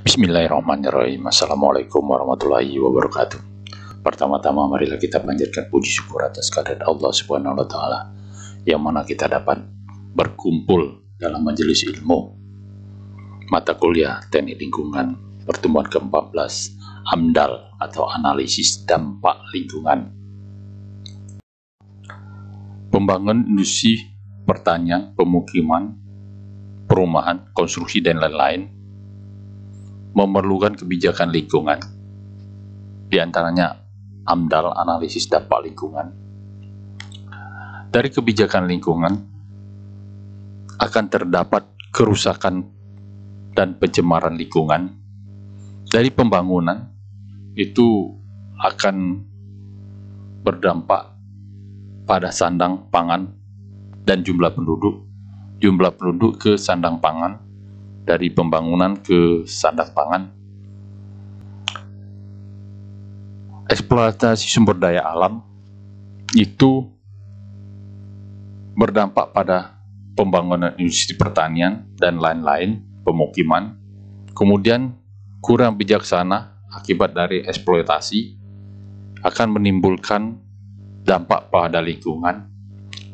Bismillahirrahmanirrahim Assalamualaikum warahmatullahi wabarakatuh Pertama-tama marilah kita panjatkan puji syukur atas kehadirat Allah subhanahu wa ta'ala Yang mana kita dapat berkumpul dalam majelis ilmu Mata kuliah teknik lingkungan Pertumbuhan ke-14 AMDAL atau analisis dampak lingkungan Pembangun industri, pertanian, pemukiman, perumahan, konstruksi, dan lain-lain memerlukan kebijakan lingkungan. Di antaranya AMDAL analisis dampak lingkungan. Dari kebijakan lingkungan akan terdapat kerusakan dan pencemaran lingkungan. Dari pembangunan itu akan berdampak pada sandang pangan dan jumlah penduduk, jumlah penduduk ke sandang pangan dari pembangunan ke sandang pangan. Eksploitasi sumber daya alam itu berdampak pada pembangunan industri pertanian dan lain-lain, pemukiman. Kemudian kurang bijaksana akibat dari eksploitasi akan menimbulkan dampak pada lingkungan.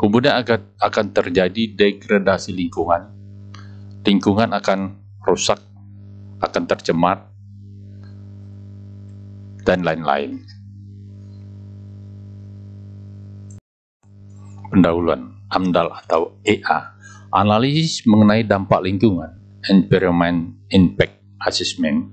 Kemudian akan terjadi degradasi lingkungan lingkungan akan rusak, akan tercemar, dan lain-lain. Pendahuluan AMDAL atau EA, analisis mengenai dampak lingkungan, Environment Impact Assessment.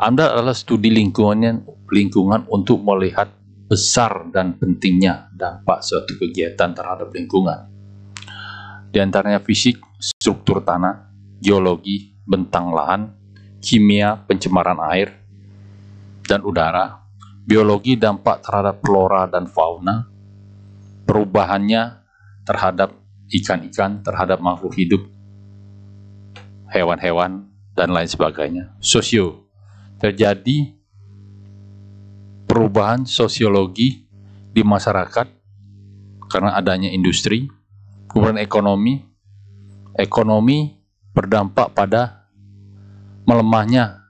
AMDAL adalah studi lingkungannya lingkungan untuk melihat besar dan pentingnya dampak suatu kegiatan terhadap lingkungan di antaranya fisik, struktur tanah, geologi, bentang lahan, kimia, pencemaran air dan udara, biologi dampak terhadap flora dan fauna, perubahannya terhadap ikan-ikan, terhadap makhluk hidup, hewan-hewan, dan lain sebagainya. Sosio, terjadi perubahan sosiologi di masyarakat karena adanya industri, kemudian ekonomi. Ekonomi berdampak pada melemahnya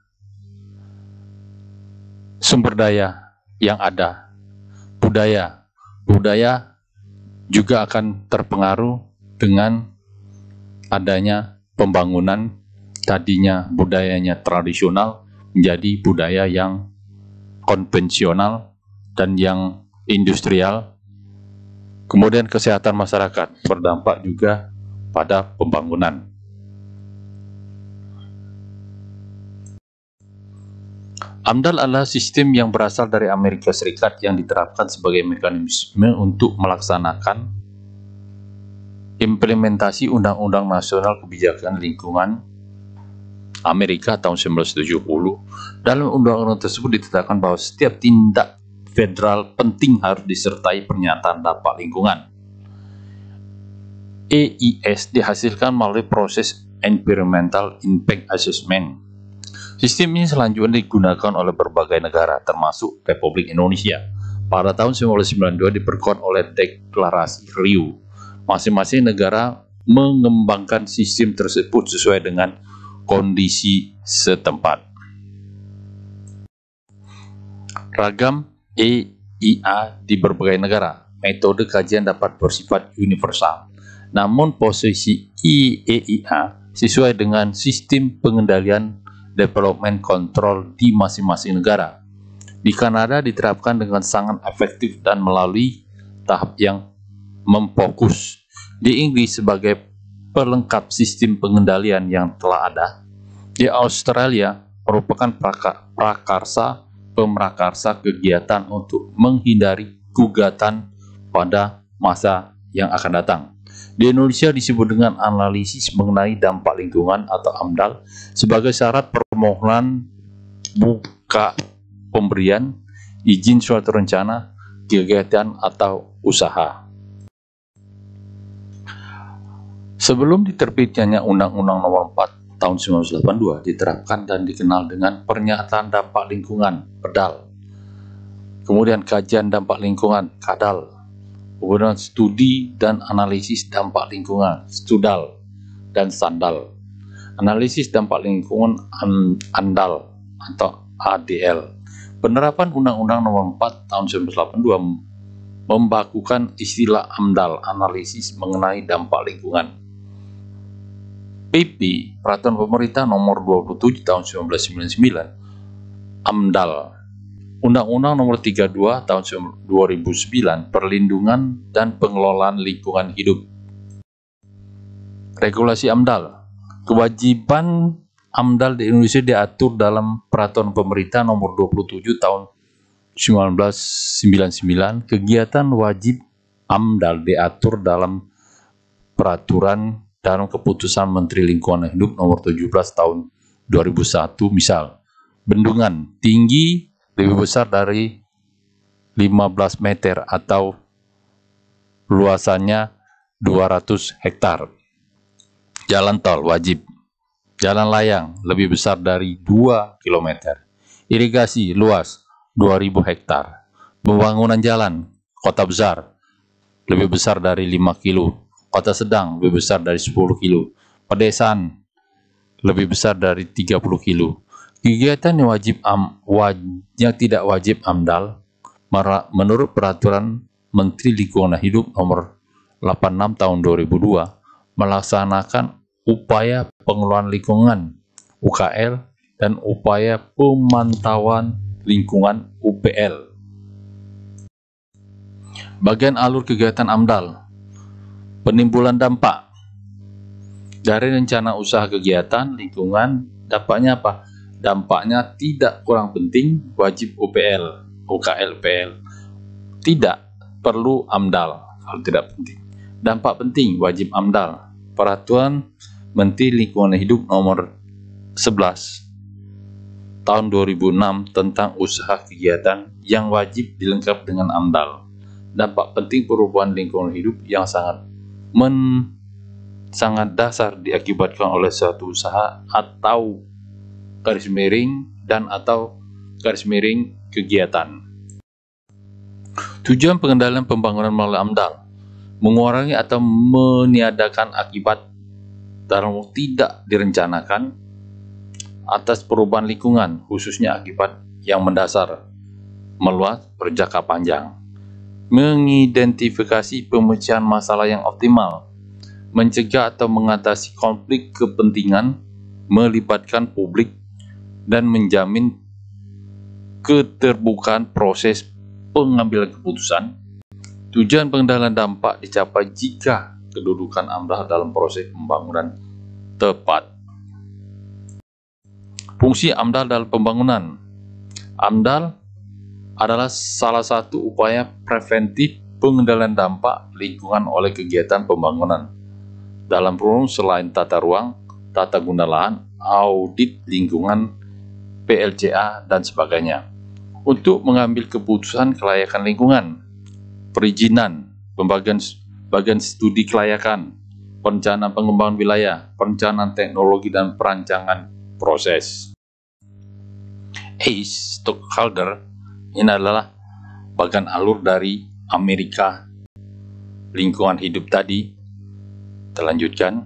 sumber daya yang ada. Budaya, budaya juga akan terpengaruh dengan adanya pembangunan tadinya budayanya tradisional menjadi budaya yang konvensional dan yang industrial Kemudian kesehatan masyarakat berdampak juga pada pembangunan. AMDAL adalah sistem yang berasal dari Amerika Serikat yang diterapkan sebagai mekanisme untuk melaksanakan implementasi Undang-Undang Nasional Kebijakan Lingkungan Amerika tahun 1970. Dalam undang-undang tersebut ditetapkan bahwa setiap tindak federal penting harus disertai pernyataan dampak lingkungan. EIS dihasilkan melalui proses Environmental Impact Assessment. Sistem ini selanjutnya digunakan oleh berbagai negara, termasuk Republik Indonesia. Pada tahun 1992 diperkuat oleh Deklarasi Rio. Masing-masing negara mengembangkan sistem tersebut sesuai dengan kondisi setempat. Ragam EIA di berbagai negara. Metode kajian dapat bersifat universal. Namun posisi EIA sesuai dengan sistem pengendalian development control di masing-masing negara. Di Kanada diterapkan dengan sangat efektif dan melalui tahap yang memfokus. Di Inggris sebagai pelengkap sistem pengendalian yang telah ada. Di Australia merupakan prakarsa pemrakarsa kegiatan untuk menghindari gugatan pada masa yang akan datang. Di Indonesia disebut dengan analisis mengenai dampak lingkungan atau AMDAL sebagai syarat permohonan buka pemberian izin suatu rencana, kegiatan atau usaha. Sebelum diterbitkannya Undang-Undang Nomor 4 tahun 1982 diterapkan dan dikenal dengan pernyataan dampak lingkungan PEDAL. Kemudian kajian dampak lingkungan KADAL. Kemudian studi dan analisis dampak lingkungan STUDAL dan SANDAL. Analisis dampak lingkungan ANDAL atau ADL. Penerapan Undang-Undang Nomor 4 Tahun 1982 membakukan istilah AMDAL, analisis mengenai dampak lingkungan PP Peraturan Pemerintah Nomor 27 Tahun 1999 AMDAL Undang-Undang Nomor 32 Tahun 2009 Perlindungan dan Pengelolaan Lingkungan Hidup Regulasi AMDAL Kewajiban AMDAL di Indonesia diatur dalam Peraturan Pemerintah Nomor 27 Tahun 1999 kegiatan wajib AMDAL diatur dalam peraturan dalam keputusan Menteri Lingkungan Hidup nomor 17 tahun 2001 misal bendungan tinggi lebih besar dari 15 meter atau luasannya 200 hektar. Jalan tol wajib. Jalan layang lebih besar dari 2 km. Irigasi luas 2000 hektar. Pembangunan jalan kota besar lebih besar dari 5 kilo kota sedang lebih hmm. besar dari 10 kilo, pedesaan lebih besar dari 30 kilo. Kegiatan yang wajib am, waj, yang tidak wajib AMDAL menurut peraturan Menteri Lingkungan Hidup nomor 86 tahun 2002 melaksanakan upaya pengelolaan lingkungan UKL dan upaya pemantauan lingkungan UPL. Bagian alur kegiatan AMDAL Penimbulan dampak dari rencana usaha kegiatan lingkungan dampaknya apa? Dampaknya tidak kurang penting wajib UPL, UKL, Tidak perlu AMDAL kalau tidak penting. Dampak penting wajib AMDAL. Peraturan Menteri Lingkungan Hidup nomor 11 tahun 2006 tentang usaha kegiatan yang wajib dilengkap dengan AMDAL. Dampak penting perubahan lingkungan hidup yang sangat men sangat dasar diakibatkan oleh suatu usaha atau garis miring dan atau garis miring kegiatan. Tujuan pengendalian pembangunan melalui AMDAL mengurangi atau meniadakan akibat dalam tidak direncanakan atas perubahan lingkungan khususnya akibat yang mendasar meluas berjangka panjang mengidentifikasi pemecahan masalah yang optimal, mencegah atau mengatasi konflik kepentingan, melibatkan publik, dan menjamin keterbukaan proses pengambilan keputusan. Tujuan pengendalian dampak dicapai jika kedudukan AMDAL dalam proses pembangunan tepat. Fungsi AMDAL dalam pembangunan AMDAL adalah salah satu upaya preventif pengendalian dampak lingkungan oleh kegiatan pembangunan. Dalam kurung selain tata ruang, tata guna lahan, audit lingkungan, PLCA, dan sebagainya. Untuk mengambil keputusan kelayakan lingkungan, perizinan, pembagian bagian studi kelayakan, perencanaan pengembangan wilayah, perencanaan teknologi, dan perancangan proses. ACE, stockholder, ini adalah bagian alur dari Amerika lingkungan hidup tadi. Terlanjutkan.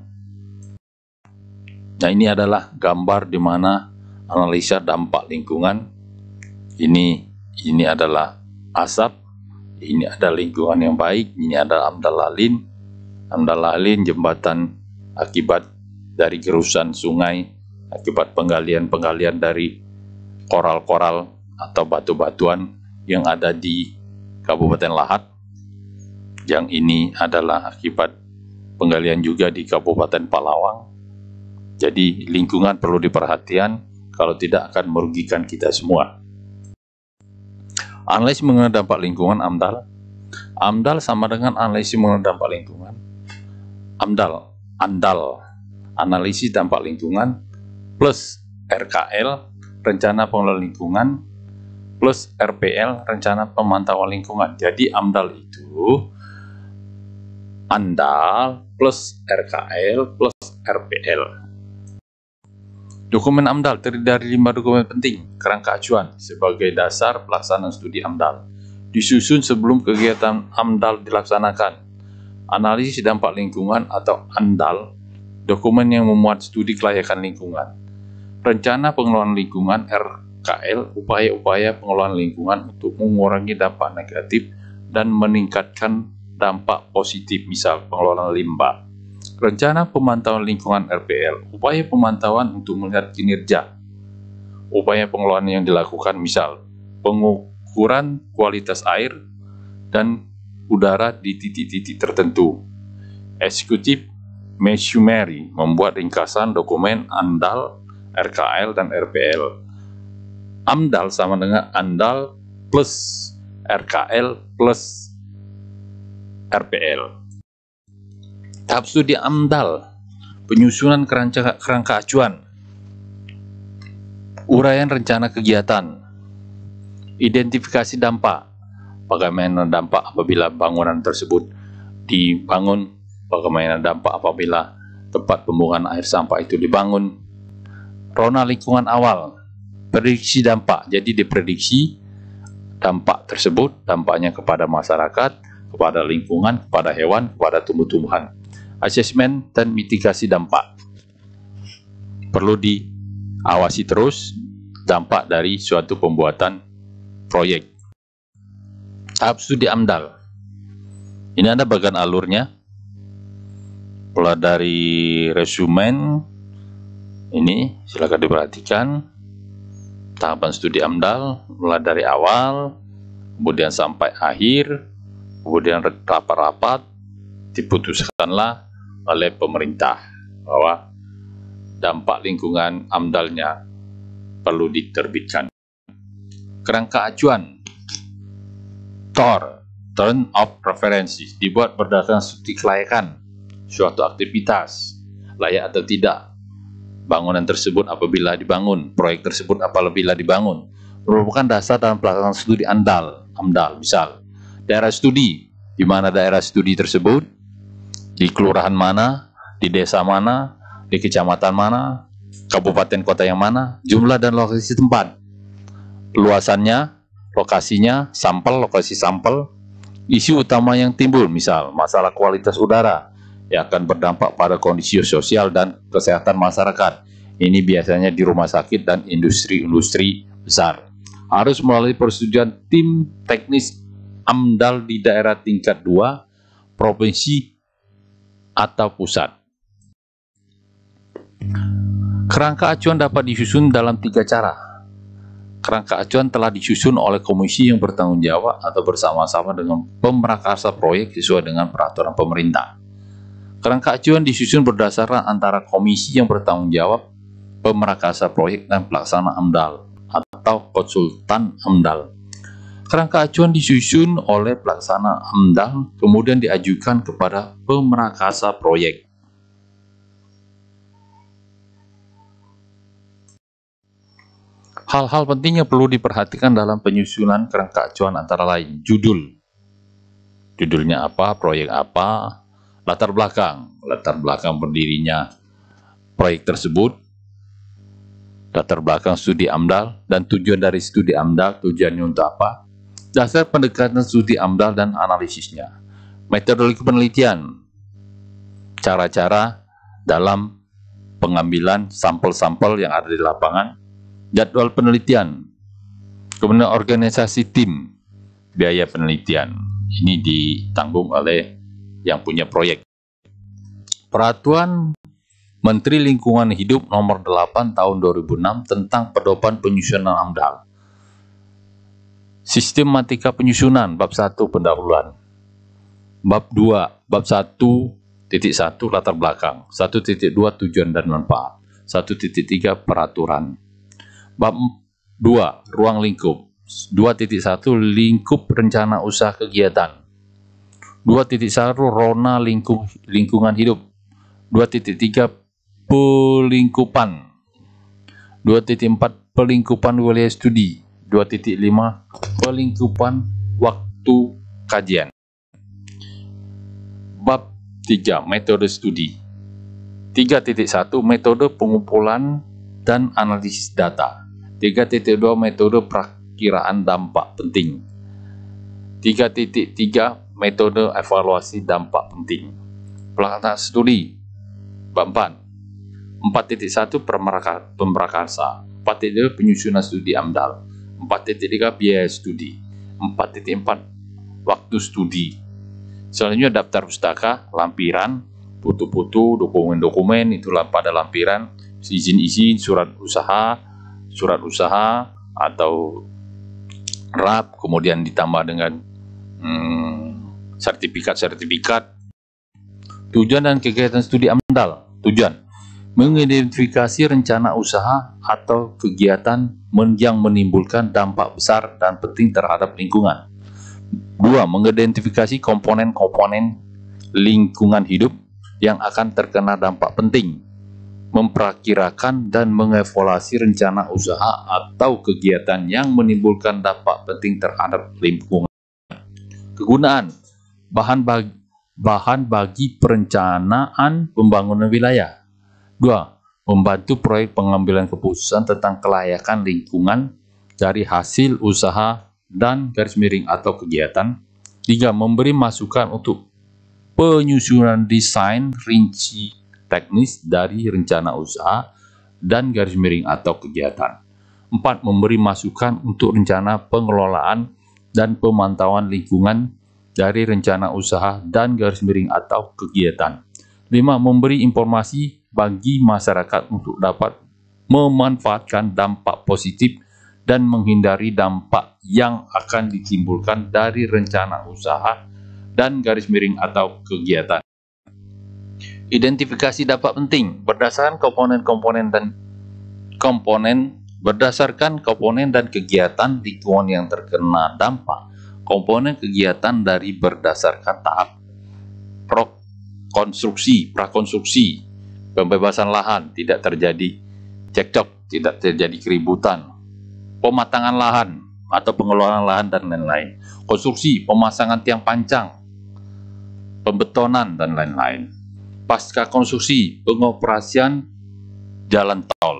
Nah ini adalah gambar di mana analisa dampak lingkungan. Ini ini adalah asap, ini ada lingkungan yang baik, ini adalah amdalalin, amdalalin jembatan akibat dari gerusan sungai, akibat penggalian-penggalian dari koral-koral atau batu-batuan yang ada di Kabupaten Lahat. Yang ini adalah akibat penggalian juga di Kabupaten Palawang. Jadi lingkungan perlu diperhatian, kalau tidak akan merugikan kita semua. Analisis mengenai dampak lingkungan AMDAL AMDAL sama dengan analisis mengenai dampak lingkungan AMDAL ANDAL Analisis dampak lingkungan plus RKL Rencana Pengelola Lingkungan plus RPL rencana pemantauan lingkungan. Jadi AMDAL itu andal plus RKL plus RPL. Dokumen AMDAL terdiri dari lima dokumen penting, kerangka acuan sebagai dasar pelaksanaan studi AMDAL. Disusun sebelum kegiatan AMDAL dilaksanakan. Analisis dampak lingkungan atau ANDAL, dokumen yang memuat studi kelayakan lingkungan. Rencana pengelolaan lingkungan R KL upaya-upaya pengelolaan lingkungan untuk mengurangi dampak negatif dan meningkatkan dampak positif misal pengelolaan limbah. Rencana pemantauan lingkungan RPL, upaya pemantauan untuk melihat kinerja. Upaya pengelolaan yang dilakukan misal pengukuran kualitas air dan udara di titik-titik tertentu. Eksekutif Mesumeri membuat ringkasan dokumen andal RKL dan RPL amdal sama dengan Amdal plus RKL plus RPL. Tahap studi amdal, penyusunan kerangka, kerangka acuan, uraian rencana kegiatan, identifikasi dampak, bagaimana dampak apabila bangunan tersebut dibangun, bagaimana dampak apabila tempat pembuangan air sampah itu dibangun, rona lingkungan awal, prediksi dampak. Jadi diprediksi dampak tersebut, dampaknya kepada masyarakat, kepada lingkungan, kepada hewan, kepada tumbuh-tumbuhan. Asesmen dan mitigasi dampak perlu diawasi terus dampak dari suatu pembuatan proyek. Tahap studi AMDAL. Ini ada bagian alurnya. Mulai dari resumen ini silakan diperhatikan tahapan studi AMDAL mulai dari awal, kemudian sampai akhir, kemudian rapat-rapat, diputuskanlah oleh pemerintah bahwa dampak lingkungan AMDALnya perlu diterbitkan. Kerangka acuan TOR, Turn of Preferences, dibuat berdasarkan studi kelayakan suatu aktivitas, layak atau tidak, bangunan tersebut apabila dibangun, proyek tersebut apabila dibangun, merupakan dasar dalam pelaksanaan studi andal, amdal, misal daerah studi, di mana daerah studi tersebut, di kelurahan mana, di desa mana, di kecamatan mana, kabupaten kota yang mana, jumlah dan lokasi tempat, luasannya, lokasinya, sampel, lokasi sampel, isu utama yang timbul, misal masalah kualitas udara, yang akan berdampak pada kondisi sosial dan kesehatan masyarakat. Ini biasanya di rumah sakit dan industri-industri besar. Harus melalui persetujuan tim teknis AMDAL di daerah tingkat 2, provinsi atau pusat. Kerangka acuan dapat disusun dalam tiga cara. Kerangka acuan telah disusun oleh komisi yang bertanggung jawab atau bersama-sama dengan pemerakarsa proyek sesuai dengan peraturan pemerintah. Kerangka acuan disusun berdasarkan antara komisi yang bertanggung jawab, pemerakasa proyek dan pelaksana AMDAL atau konsultan AMDAL. Kerangka acuan disusun oleh pelaksana AMDAL kemudian diajukan kepada pemerakasa proyek. Hal-hal penting yang perlu diperhatikan dalam penyusunan kerangka acuan antara lain judul. Judulnya apa, proyek apa, latar belakang, latar belakang berdirinya proyek tersebut, latar belakang studi AMDAL dan tujuan dari studi AMDAL, tujuannya untuk apa, dasar pendekatan studi AMDAL dan analisisnya, metodologi penelitian, cara-cara dalam pengambilan sampel-sampel yang ada di lapangan, jadwal penelitian, kemudian organisasi tim, biaya penelitian. Ini ditanggung oleh yang punya proyek. Peraturan Menteri Lingkungan Hidup Nomor 8 Tahun 2006 tentang Pedoman Penyusunan AMDAL. Sistematika penyusunan bab 1 pendahuluan. Bab 2, bab 1 titik 1 latar belakang, 1.2 tujuan dan manfaat, 1.3 peraturan. Bab 2, ruang lingkup, 2.1 lingkup rencana usaha kegiatan, dua titik satu Rona lingkung, lingkungan hidup dua titik tiga Pelingkupan dua titik empat Pelingkupan wilayah studi dua titik lima Pelingkupan waktu kajian Bab tiga Metode studi tiga titik satu Metode pengumpulan dan analisis data titik 3.2 Metode perkiraan dampak penting titik 3.3 metode evaluasi dampak penting. Pelaksanaan studi BAMPAN 4. 4.1 pemerakarsa, 4.2 penyusunan studi AMDAL, 4.3 biaya studi, 4.4 waktu studi. Selanjutnya daftar pustaka, lampiran, foto-foto, dokumen-dokumen itulah pada lampiran, izin-izin, surat usaha, surat usaha atau rap kemudian ditambah dengan hmm, sertifikat-sertifikat. Tujuan dan kegiatan studi amdal. Tujuan mengidentifikasi rencana usaha atau kegiatan yang menimbulkan dampak besar dan penting terhadap lingkungan. Dua, Mengidentifikasi komponen-komponen lingkungan hidup yang akan terkena dampak penting. Memperkirakan dan mengevaluasi rencana usaha atau kegiatan yang menimbulkan dampak penting terhadap lingkungan. Kegunaan bahan bagi, bahan bagi perencanaan pembangunan wilayah. 2. Membantu proyek pengambilan keputusan tentang kelayakan lingkungan dari hasil usaha dan garis miring atau kegiatan. 3. Memberi masukan untuk penyusunan desain rinci teknis dari rencana usaha dan garis miring atau kegiatan. 4. Memberi masukan untuk rencana pengelolaan dan pemantauan lingkungan dari rencana usaha dan garis miring atau kegiatan. 5. Memberi informasi bagi masyarakat untuk dapat memanfaatkan dampak positif dan menghindari dampak yang akan ditimbulkan dari rencana usaha dan garis miring atau kegiatan. Identifikasi dampak penting berdasarkan komponen-komponen dan komponen berdasarkan komponen dan kegiatan lingkungan yang terkena dampak komponen kegiatan dari berdasarkan tahap konstruksi, prakonstruksi, pembebasan lahan tidak terjadi cekcok, tidak terjadi keributan, pematangan lahan atau pengelolaan lahan dan lain-lain, konstruksi, pemasangan tiang pancang, pembetonan dan lain-lain, pasca konstruksi, pengoperasian jalan tol,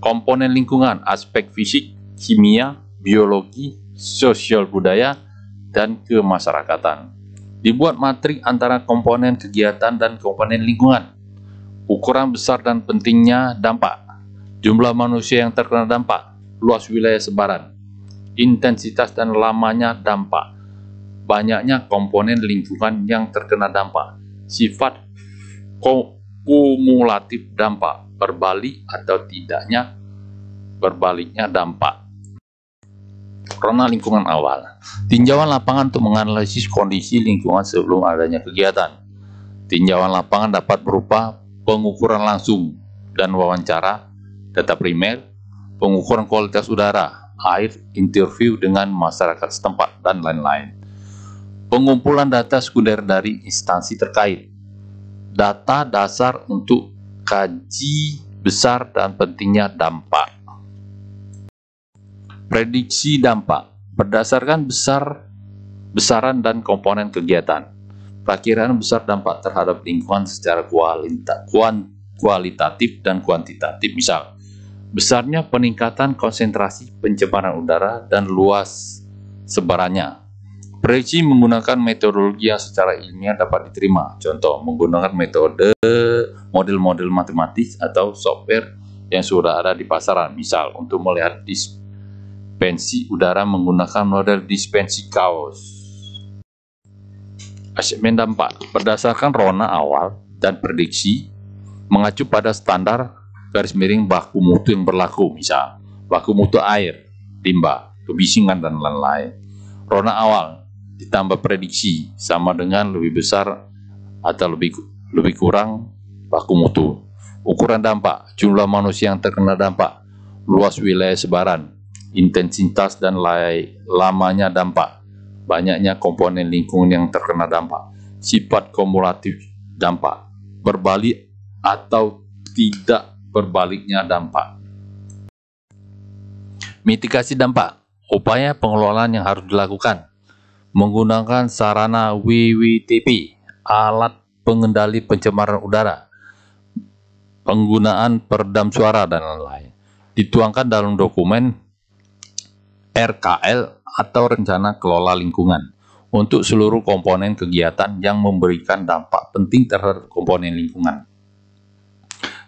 komponen lingkungan, aspek fisik, kimia, biologi, sosial budaya, dan kemasyarakatan. Dibuat matrik antara komponen kegiatan dan komponen lingkungan. Ukuran besar dan pentingnya dampak. Jumlah manusia yang terkena dampak, luas wilayah sebaran, intensitas dan lamanya dampak, banyaknya komponen lingkungan yang terkena dampak, sifat kumulatif dampak, berbalik atau tidaknya berbaliknya dampak karena lingkungan awal. Tinjauan lapangan untuk menganalisis kondisi lingkungan sebelum adanya kegiatan. Tinjauan lapangan dapat berupa pengukuran langsung dan wawancara, data primer, pengukuran kualitas udara, air, interview dengan masyarakat setempat, dan lain-lain. Pengumpulan data sekunder dari instansi terkait. Data dasar untuk kaji besar dan pentingnya dampak. Prediksi dampak berdasarkan besar besaran dan komponen kegiatan. Perkiraan besar dampak terhadap lingkungan secara kualita, kuan, kualitatif dan kuantitatif. Misal, besarnya peningkatan konsentrasi pencemaran udara dan luas sebarannya. Prediksi menggunakan metodologi yang secara ilmiah dapat diterima. Contoh, menggunakan metode model-model matematis atau software yang sudah ada di pasaran. Misal, untuk melihat disk Dispensi udara menggunakan model dispensi kaos. Asemen dampak berdasarkan rona awal dan prediksi mengacu pada standar garis miring baku mutu yang berlaku misal baku mutu air, limbah, kebisingan dan lain-lain. Rona awal ditambah prediksi sama dengan lebih besar atau lebih lebih kurang baku mutu. Ukuran dampak, jumlah manusia yang terkena dampak, luas wilayah sebaran, intensitas dan lai, lamanya dampak, banyaknya komponen lingkungan yang terkena dampak, sifat kumulatif dampak, berbalik atau tidak berbaliknya dampak. Mitigasi dampak, upaya pengelolaan yang harus dilakukan menggunakan sarana WWTP, alat pengendali pencemaran udara, penggunaan peredam suara dan lain-lain. Dituangkan dalam dokumen RKL atau Rencana Kelola Lingkungan untuk seluruh komponen kegiatan yang memberikan dampak penting terhadap komponen lingkungan.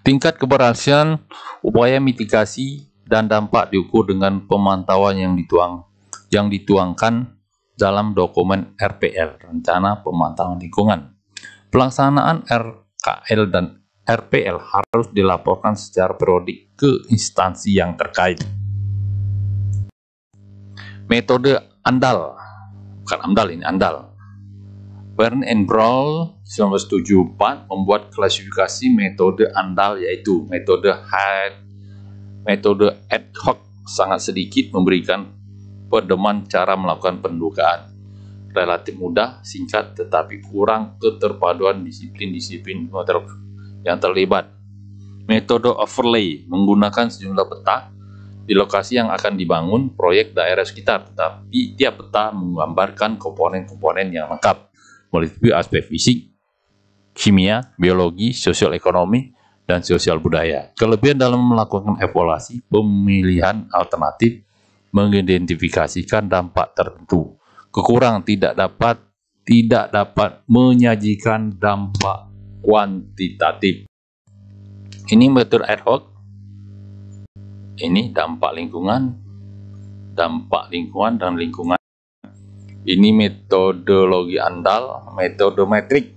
Tingkat keberhasilan upaya mitigasi dan dampak diukur dengan pemantauan yang dituang yang dituangkan dalam dokumen RPL Rencana Pemantauan Lingkungan. Pelaksanaan RKL dan RPL harus dilaporkan secara periodik ke instansi yang terkait metode andal bukan andal ini andal Bern and Brawl 1974 membuat klasifikasi metode andal yaitu metode hard, metode ad hoc sangat sedikit memberikan pedoman cara melakukan pendukaan relatif mudah, singkat, tetapi kurang keterpaduan disiplin-disiplin yang terlibat. Metode overlay menggunakan sejumlah peta di lokasi yang akan dibangun proyek daerah sekitar, tapi tiap peta menggambarkan komponen-komponen yang lengkap, meliputi aspek fisik, kimia, biologi, sosial ekonomi, dan sosial budaya. Kelebihan dalam melakukan evaluasi pemilihan alternatif mengidentifikasikan dampak tertentu. Kekurangan tidak dapat tidak dapat menyajikan dampak kuantitatif. Ini metode ad hoc ini dampak lingkungan, dampak lingkungan dan lingkungan. Ini metodologi andal, metode metrik.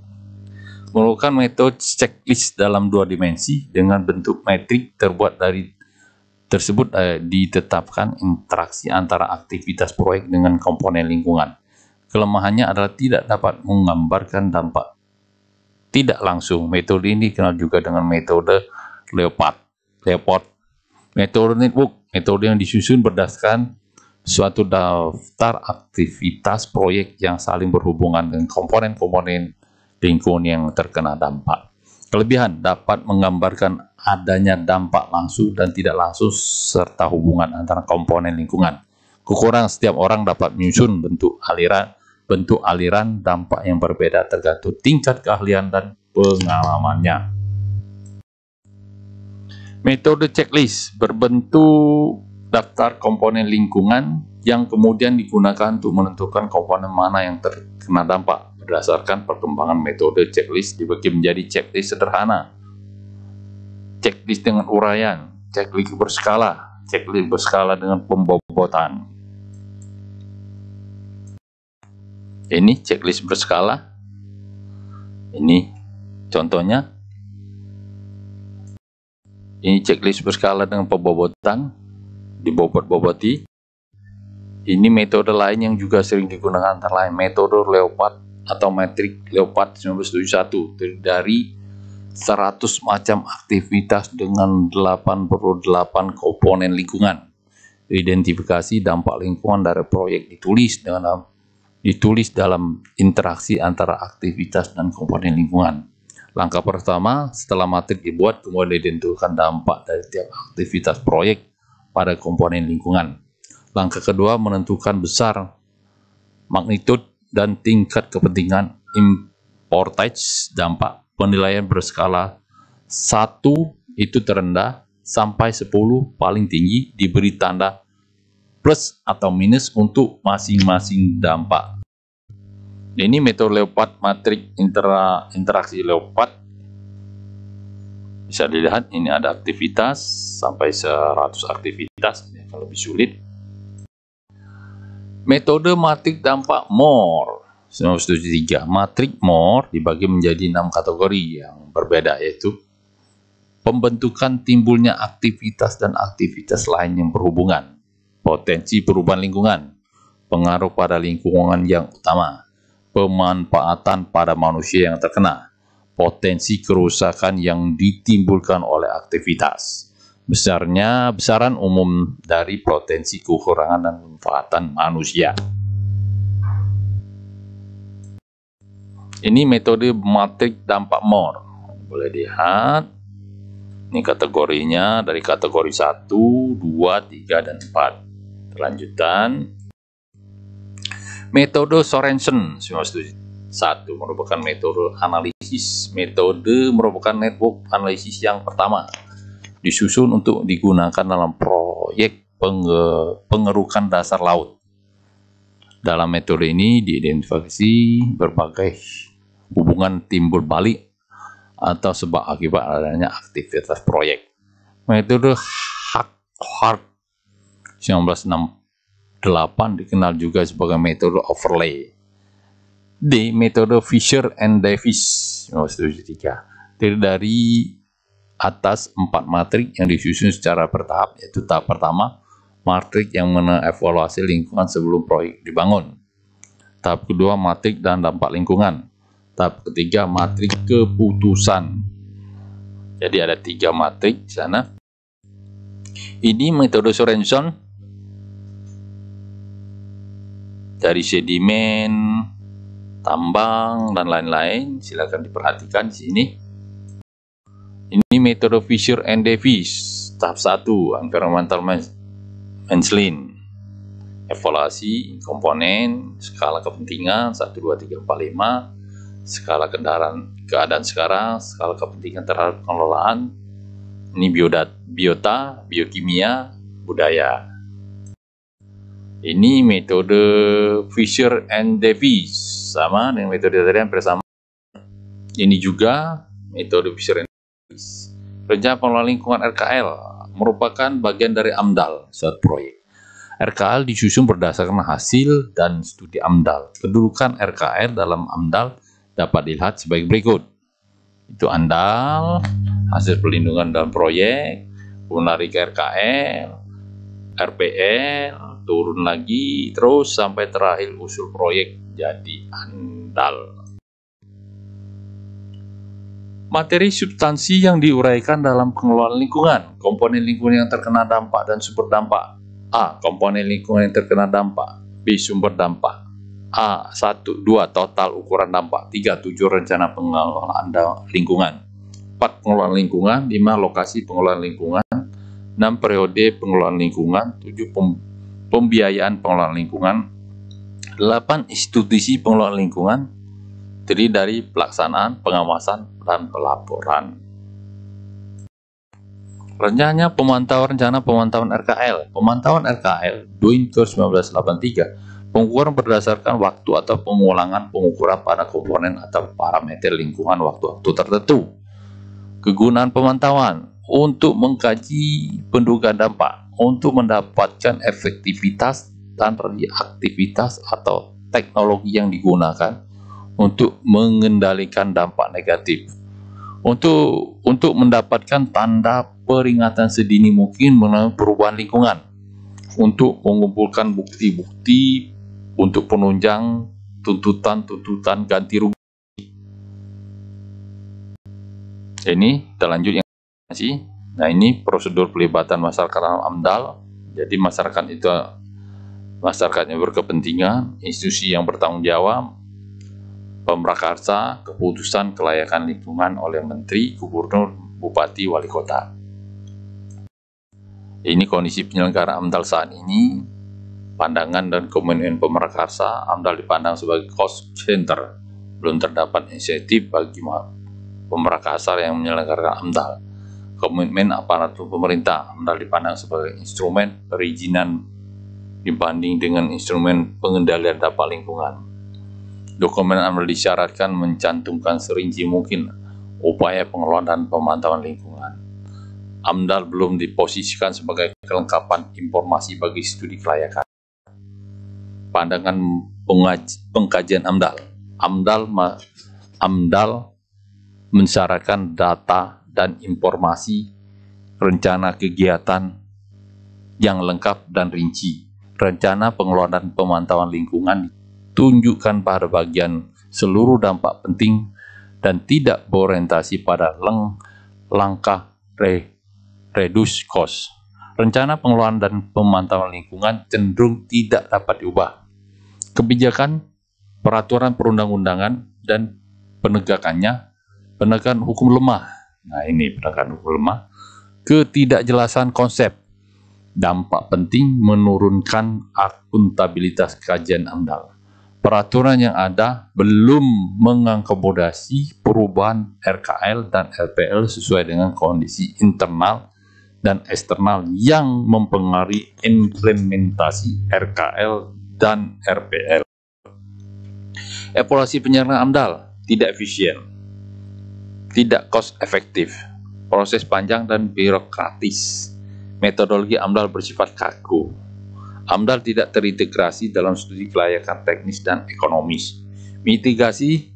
Merupakan metode checklist dalam dua dimensi dengan bentuk metrik terbuat dari tersebut eh, ditetapkan interaksi antara aktivitas proyek dengan komponen lingkungan. Kelemahannya adalah tidak dapat menggambarkan dampak tidak langsung. Metode ini kenal juga dengan metode Leopard. Leopard Metode network, metode yang disusun berdasarkan suatu daftar aktivitas proyek yang saling berhubungan dengan komponen-komponen lingkungan yang terkena dampak. Kelebihan dapat menggambarkan adanya dampak langsung dan tidak langsung serta hubungan antara komponen lingkungan. Kekurangan setiap orang dapat menyusun bentuk aliran bentuk aliran dampak yang berbeda tergantung tingkat keahlian dan pengalamannya. Metode checklist berbentuk daftar komponen lingkungan yang kemudian digunakan untuk menentukan komponen mana yang terkena dampak berdasarkan perkembangan metode checklist dibagi menjadi checklist sederhana, checklist dengan uraian, checklist berskala, checklist berskala dengan pembobotan. Ini checklist berskala. Ini contohnya ini checklist berskala dengan pembobotan, dibobot-boboti. Ini metode lain yang juga sering digunakan antara lain metode Leopard atau metrik Leopard 1971 dari 100 macam aktivitas dengan 88 komponen lingkungan. Identifikasi dampak lingkungan dari proyek ditulis dengan ditulis dalam interaksi antara aktivitas dan komponen lingkungan. Langkah pertama, setelah matrik dibuat, kemudian ditentukan dampak dari tiap aktivitas proyek pada komponen lingkungan. Langkah kedua, menentukan besar, magnitud, dan tingkat kepentingan importage dampak penilaian berskala 1 itu terendah sampai 10 paling tinggi diberi tanda plus atau minus untuk masing-masing dampak Nah, ini metode leopard matrik intera, interaksi leopard bisa dilihat ini ada aktivitas sampai 100 aktivitas ini ya, akan lebih sulit metode matrik dampak MORE 1973 matrik MORE dibagi menjadi enam kategori yang berbeda yaitu pembentukan timbulnya aktivitas dan aktivitas lain yang berhubungan potensi perubahan lingkungan pengaruh pada lingkungan yang utama pemanfaatan pada manusia yang terkena, potensi kerusakan yang ditimbulkan oleh aktivitas, besarnya besaran umum dari potensi kekurangan dan pemanfaatan manusia. Ini metode matrik dampak mor. Boleh dilihat. Ini kategorinya dari kategori 1, 2, 3, dan 4. Kelanjutan. Metode Sorensen 1971 merupakan metode analisis. Metode merupakan network analisis yang pertama disusun untuk digunakan dalam proyek pengerukan dasar laut. Dalam metode ini diidentifikasi berbagai hubungan timbul balik atau sebab akibat adanya aktivitas proyek. Metode Hart 1960 8 dikenal juga sebagai metode overlay. D. Metode Fisher and Davis oh, Terdiri dari atas empat matrik yang disusun secara bertahap yaitu tahap pertama matrik yang mengevaluasi lingkungan sebelum proyek dibangun. Tahap kedua matrik dan dampak lingkungan. Tahap ketiga matrik keputusan. Jadi ada tiga matrik di sana. Ini metode Sorenson dari sedimen, tambang, dan lain-lain. Silakan diperhatikan di sini. Ini metode Fisher and Davis, tahap 1, environmental menslin. Evaluasi, komponen, skala kepentingan, 1, 2, 3, 4, 5, skala kendaraan keadaan sekarang, skala kepentingan terhadap pengelolaan, ini biodata, biota, biokimia, budaya. Ini metode Fisher and Davis sama dengan metode tadi yang bersama. Ini juga metode Fisher and Davis. Rencana pengelola lingkungan RKL merupakan bagian dari AMDAL saat proyek. RKL disusun berdasarkan hasil dan studi AMDAL. Kedudukan RKL dalam AMDAL dapat dilihat sebagai berikut. Itu AMDAL, hasil perlindungan dalam proyek, menarik RKL, RPL, turun lagi terus sampai terakhir usul proyek jadi andal. Materi substansi yang diuraikan dalam pengelolaan lingkungan, komponen lingkungan yang terkena dampak dan sumber dampak. A. Komponen lingkungan yang terkena dampak. B. Sumber dampak. A. 1, 2. Total ukuran dampak. 3. 7. Rencana pengelolaan lingkungan. 4. Pengelolaan lingkungan. 5. Lokasi pengelolaan lingkungan. 6 periode pengelolaan lingkungan, 7 pembiayaan pengelolaan lingkungan 8 institusi pengelolaan lingkungan terdiri dari pelaksanaan, pengawasan, dan pelaporan. Rencananya pemantauan rencana pemantauan RKL. Pemantauan RKL 201983 pengukuran berdasarkan waktu atau pengulangan pengukuran pada komponen atau parameter lingkungan waktu-waktu tertentu. Kegunaan pemantauan untuk mengkaji penduga dampak untuk mendapatkan efektivitas dan reaktivitas atau teknologi yang digunakan untuk mengendalikan dampak negatif. Untuk untuk mendapatkan tanda peringatan sedini mungkin mengenai perubahan lingkungan untuk mengumpulkan bukti-bukti untuk penunjang tuntutan-tuntutan ganti rugi. Ini kita lanjut yang masih Nah ini prosedur pelibatan masyarakat dalam AMDAL. Jadi masyarakat itu masyarakatnya berkepentingan, institusi yang bertanggung jawab, pemrakarsa, keputusan kelayakan lingkungan oleh menteri, gubernur, bupati, wali kota. Ini kondisi penyelenggara AMDAL saat ini, pandangan dan komitmen pemrakarsa, AMDAL dipandang sebagai cost center, belum terdapat inisiatif bagi pemrakarsa yang menyelenggarakan AMDAL komitmen aparatur pemerintah hendak dipandang sebagai instrumen perizinan dibanding dengan instrumen pengendalian dampak lingkungan. Dokumen amal disyaratkan mencantumkan serinci mungkin upaya pengelolaan dan pemantauan lingkungan. AMDAL belum diposisikan sebagai kelengkapan informasi bagi studi kelayakan. Pandangan pengkajian AMDAL. AMDAL AMDAL mensyaratkan data dan informasi rencana kegiatan yang lengkap dan rinci. Rencana pengeluaran pemantauan lingkungan tunjukkan pada bagian seluruh dampak penting dan tidak berorientasi pada leng langkah re reduce cost. Rencana pengeluaran dan pemantauan lingkungan cenderung tidak dapat diubah. Kebijakan, peraturan perundang-undangan, dan penegakannya penegakan hukum lemah Nah ini hukum lemah ketidakjelasan konsep dampak penting menurunkan akuntabilitas kajian amdal. Peraturan yang ada belum mengakomodasi perubahan RKL dan LPL sesuai dengan kondisi internal dan eksternal yang mempengaruhi implementasi RKL dan RPL. Evaluasi penyiaran AMDAL tidak efisien tidak cost efektif, proses panjang dan birokratis. Metodologi AMDAL bersifat kaku. AMDAL tidak terintegrasi dalam studi kelayakan teknis dan ekonomis. Mitigasi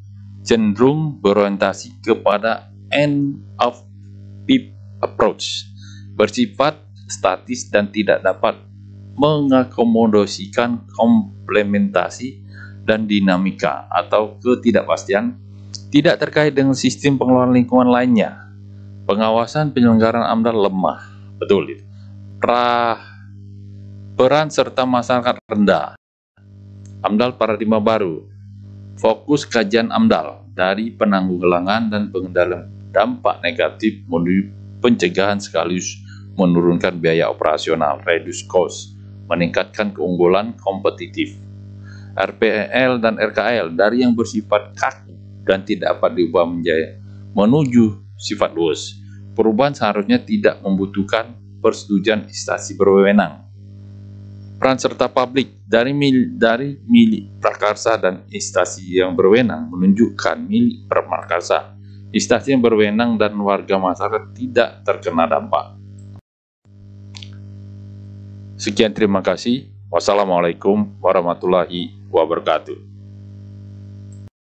cenderung berorientasi kepada end of pip approach, bersifat statis dan tidak dapat mengakomodasikan komplementasi dan dinamika atau ketidakpastian tidak terkait dengan sistem pengelolaan lingkungan lainnya. Pengawasan penyelenggaraan AMDAL lemah, betul itu. Pra, peran serta masyarakat rendah. AMDAL paradigma baru. Fokus kajian AMDAL dari penanggulangan dan pengendalian dampak negatif menuju pencegahan sekaligus menurunkan biaya operasional, reduce cost, meningkatkan keunggulan kompetitif. RPL dan RKL dari yang bersifat kaku dan tidak dapat diubah menjadi menuju sifat luas. Perubahan seharusnya tidak membutuhkan persetujuan instansi berwenang. Peran serta publik dari milik, dari milik prakarsa dan instansi yang berwenang menunjukkan milik prakarsa. Instansi yang berwenang dan warga masyarakat tidak terkena dampak. Sekian terima kasih. Wassalamualaikum warahmatullahi wabarakatuh.